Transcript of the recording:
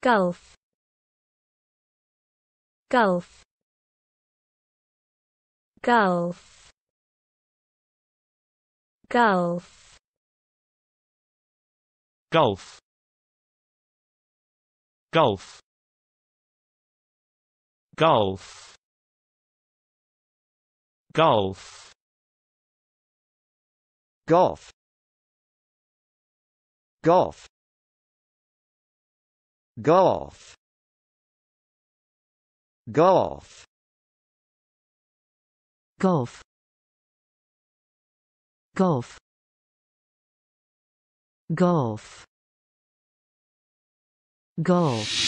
Gulf Gulf Gulf Gulf Gulf Gulf Gulf Gulf Gulf. Golf Golf Golf Golf Golf Golf Golf